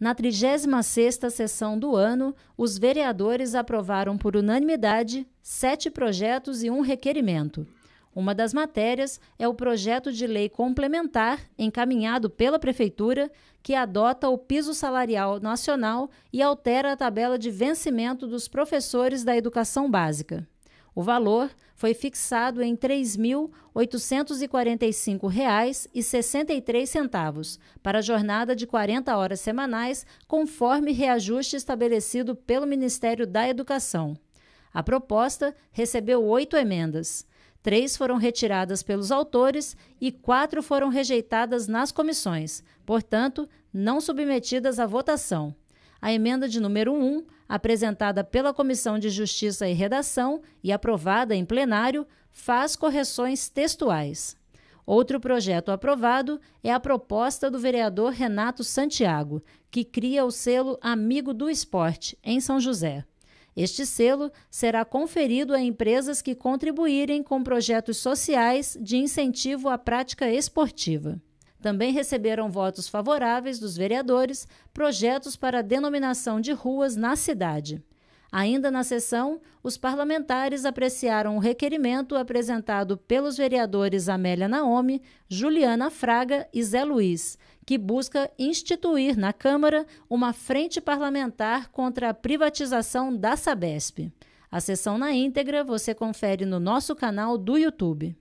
Na 36ª sessão do ano, os vereadores aprovaram por unanimidade sete projetos e um requerimento. Uma das matérias é o projeto de lei complementar encaminhado pela Prefeitura, que adota o piso salarial nacional e altera a tabela de vencimento dos professores da educação básica. O valor foi fixado em R$ 3.845,63 para a jornada de 40 horas semanais, conforme reajuste estabelecido pelo Ministério da Educação. A proposta recebeu oito emendas. Três foram retiradas pelos autores e quatro foram rejeitadas nas comissões, portanto, não submetidas à votação a emenda de número 1, apresentada pela Comissão de Justiça e Redação e aprovada em plenário, faz correções textuais. Outro projeto aprovado é a proposta do vereador Renato Santiago, que cria o selo Amigo do Esporte, em São José. Este selo será conferido a empresas que contribuírem com projetos sociais de incentivo à prática esportiva. Também receberam votos favoráveis dos vereadores projetos para a denominação de ruas na cidade. Ainda na sessão, os parlamentares apreciaram o requerimento apresentado pelos vereadores Amélia Naomi, Juliana Fraga e Zé Luiz, que busca instituir na Câmara uma frente parlamentar contra a privatização da Sabesp. A sessão na íntegra você confere no nosso canal do YouTube.